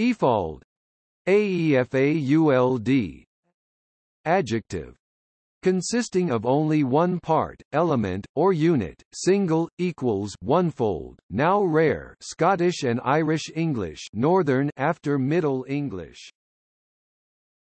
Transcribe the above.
Efold. AEFAULD. Adjective. Consisting of only one part, element, or unit, single, equals onefold, now rare Scottish and Irish English Northern after Middle English.